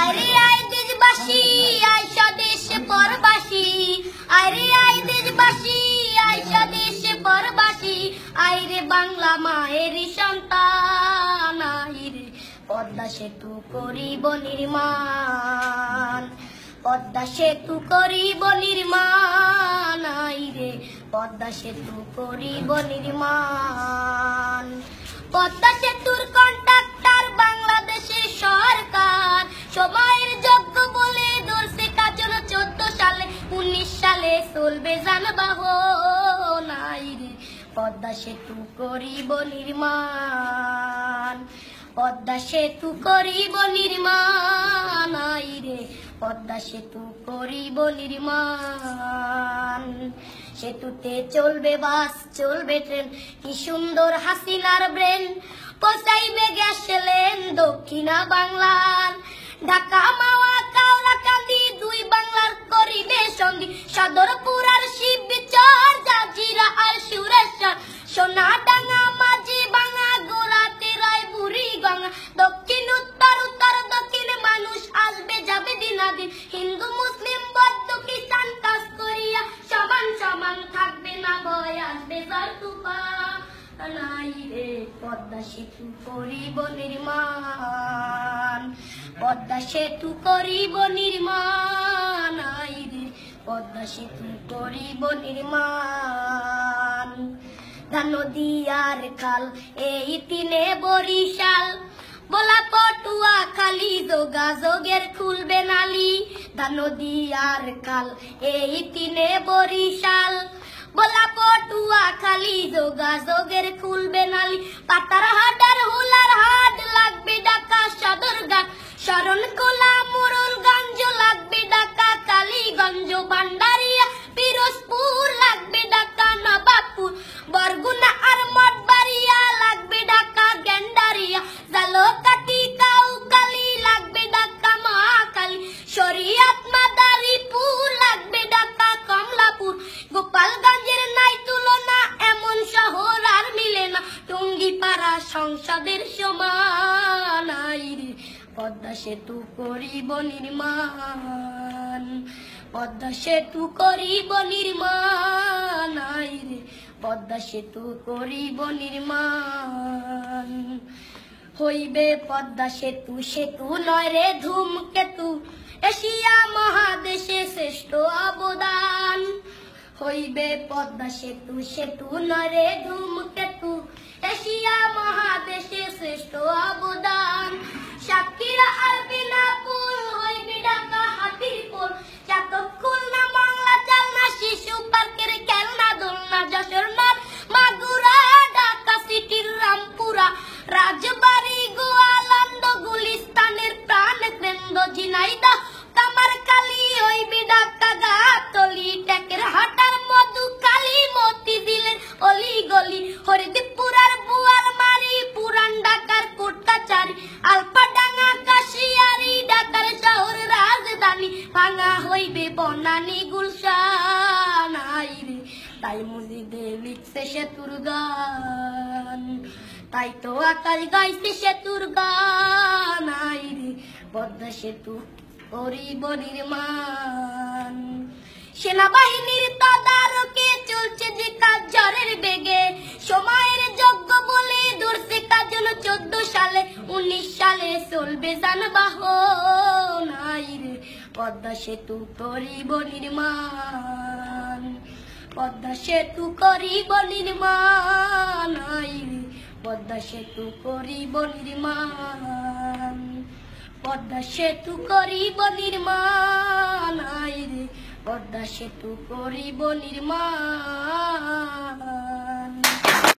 আরে আই দেশবাসী আইসা দেশে পরবাসী আরে আই দেশবাসী আইসা দেশে পরবাসী আইরে বাংলা মায়ের সন্তান আহিরে পদ্মা সেতু করিব নির্মাণ পদ্মা সেতু করিব নির্মাণ আইরে পদ্মা সেতু করিব নির্মাণ পদ্মা সেতুর ভেজাল বাহ নাই রে পদ্মা সেতু করিব নির্মাণ পদ্মা সেতু করি নির্মাণ নাই রে পদ্মা সেতু করিব নির্মাণ সেতুতে চলবে বাস চলবে ট্রেন কি সুন্দর হাসিনার ব্রেন পচাইবে গেছিলেন দক্ষিণা বাংলার ঢাকা মাওয়া কাউলা কান্দি দুই বাংলার করিবে সঙ্গী সদরপুর দক্ষিণ উত্তর উত্তর দক্ষিণে মানুষ আসবে যাবে দিনাদিন হিন্দু মুসলিম বৌদ্ধ খ্রিস্টান কাজ করিয়া সমান সমান থাকবে না ভয় আসবে সর পদ্মা সেতু করিব নির্মাণ পদ্মা সেতু করিব নির্মাণ পদ্মা সেতু করিব নির্মাণ ধান দিয়ার কাল এই তিনে বরিশাল বলা পটুয়া খালি যোগাযোগের খুলবে নালি দা নদী আর কাল এই তিনে বরিশাল বলা পটুয়া খালি যোগাযোগের খুলবে নালি পাতার সংসাদের সমান পদ্মা সেতু করিব নির্মাণ পদ্মা সেতু করিব নির্মাণ আইর পদ্মা সেতু করিব নির্মাণ হইবে পদ্মা সেতু সেতু নয় রে ধূমকেতু এশিয়া মহাদেশে শ্রেষ্ঠ অবদান হইবে পদ্মা সেতু সেতু নয় রে ধূমকেতু रशिया महादेश श्रेष्ठ अवदान शाकिरा अल्पिना তাই মুনি লিখছে সেতুর তুর্গান তাই তো আকাশ গাইছে সে তুর্গান আইরে পদ্মা সেতু করিব নির্মাণ সেনাবাহিনীর তদারকে চলছে যে কাজ জ্বরের বেগে সময়ের যোগ্য বলে ধরছে কাজ হলো চোদ্দ সালে উনিশ সালে চলবে যানবাহন রে পদ্মা সেতু করিব নির্মাণ পদ্মা সেতু করিব নির্মাণ পদ্মা সেতু করিব নির্মাণ পদ্মা সেতু করিব নির্মাণ পদ্মা সেতু করিব নির্মাণ